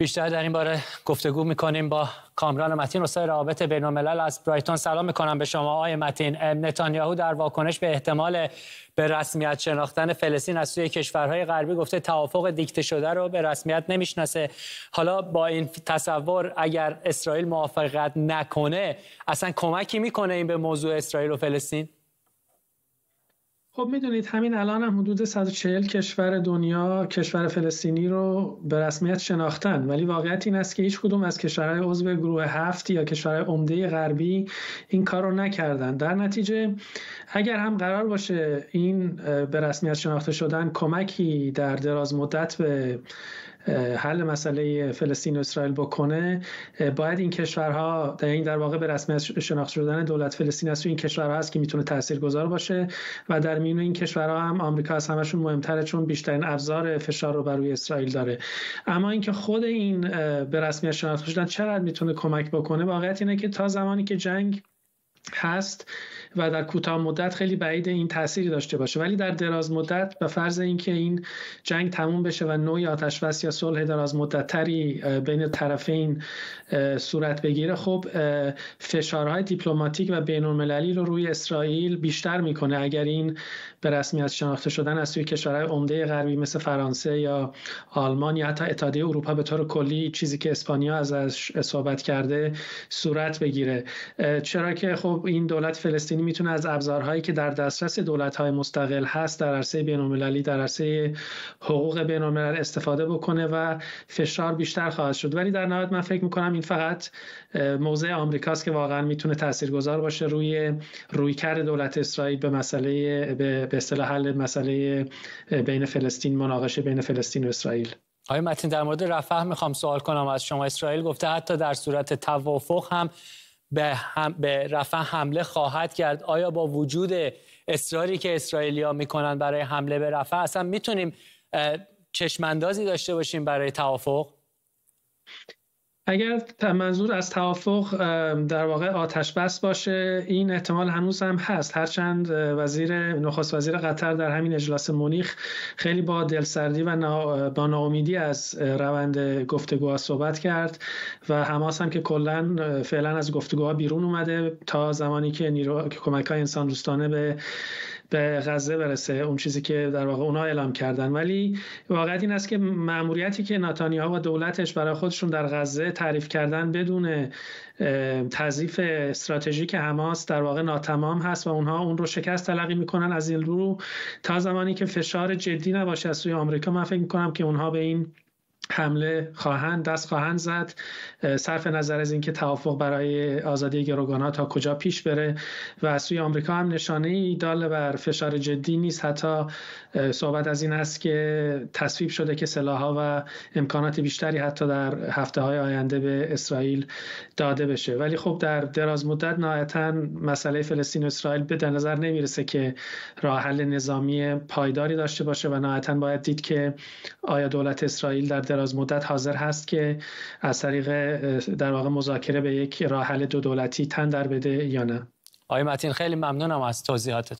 بیشتر در این باره گفتگو میکنیم با کامران متین استاد روابط بین الملل از برایتون سلام میکنم به شما آقای متین نتانیاهو در واکنش به احتمال به رسمیت شناختن فلسطین از سوی کشورهای غربی گفته توافق دیکته شده رو به رسمیت نمیشناسه حالا با این تصور اگر اسرائیل موافقت نکنه اصلا کمکی میکنه این به موضوع اسرائیل و فلسطین خب میدونید همین الان هم حدود 140 کشور دنیا کشور فلسطینی رو به رسمیت شناختن ولی واقعیت این است که هیچ کدوم از کشورهای عضو گروه هفت یا کشورهای عمده غربی این کار رو نکردن در نتیجه اگر هم قرار باشه این به رسمیت شناخته شدن کمکی در دراز مدت به حل مسئله فلسطین و اسرائیل بکنه باید این کشورها در این در واقع به رسمیت شناخت شدن دولت فلسطین از این کشورها هست که میتونه تاثیرگذار باشه و در میون این کشورها هم آمریکا از همشون مهمتره چون بیشترین ابزار فشار رو بر روی اسرائیل داره اما اینکه خود این به رسمیت شناخته شدن چقدر میتونه کمک بکنه واقعیت اینه که تا زمانی که جنگ هست و در کوتاه مدت خیلی بعید این تاثیری داشته باشه ولی در دراز مدت به فرض اینکه این جنگ تموم بشه و نوعی آتش یا صلح دراز تری بین طرفین صورت بگیره خب فشارهای دیپلماتیک و بین المللی رو روی اسرائیل بیشتر میکنه اگر این به رسمیت شناخته شدن از سوی کشورهای عمده غربی مثل فرانسه یا آلمان یا حتی اتحادیه اروپا به طور کلی چیزی که اسپانیا ازش صحبت کرده صورت بگیره چرا که خب این دولت فلسطینی میتونه از ابزارهایی که در دسترس دولت‌های مستقل هست در عرصه بین‌المللی در عرصه حقوق بین‌الملل استفاده بکنه و فشار بیشتر خواهد شد ولی در نهایت من فکر می‌کنم این فقط موضع آمریکاست که واقعا میتونه تاثیرگذار باشه روی رویکرد دولت اسرائیل به مسئله به اصطلاح حل مسئله بین فلسطین مناقشه بین فلسطین و اسرائیل آقای متین در مورد رفح میخوام سوال کنم از شما اسرائیل گفته حتی در صورت توافق هم به, هم، به حمله خواهد کرد آیا با وجود اصراری که اسرائیلیا میکنن برای حمله به رفع اصلا میتونیم چشماندازی داشته باشیم برای توافق اگر منظور از توافق در واقع آتش بس باشه این احتمال هنوز هم هست هرچند وزیر نخست وزیر قطر در همین اجلاس مونیخ خیلی با دلسردی و با ناامیدی از روند گفتگوها صحبت کرد و حماس هم که کلا فعلا از گفتگوها بیرون اومده تا زمانی که نیرو کمک های انسان دوستانه به به غزه برسه اون چیزی که در واقع اونا اعلام کردن ولی واقعیت این است که ماموریتی که ناتانیاهو و دولتش برای خودشون در غزه تعریف کردن بدون تضیف استراتژیک حماس در واقع ناتمام هست و اونها اون رو شکست تلقی میکنن از این رو تا زمانی که فشار جدی نباشه از سوی آمریکا من فکر میکنم که اونها به این حمله خواهند دست خواهند زد صرف نظر از اینکه توافق برای آزادی گروگان تا کجا پیش بره و از سوی آمریکا هم نشانه ای داله بر فشار جدی نیست حتی صحبت از این است که تصویب شده که سلاحها و امکانات بیشتری حتی در هفته های آینده به اسرائیل داده بشه ولی خب در دراز مدت نهایتا مسئله فلسطین و اسرائیل به نظر نمیرسه که راه حل نظامی پایداری داشته باشه و نهایتا باید دید که آیا دولت اسرائیل در دراز مدت حاضر هست که از طریق در واقع مذاکره به یک راه حل دو دولتی تن در بده یا نه آقای متین خیلی ممنونم از توضیحات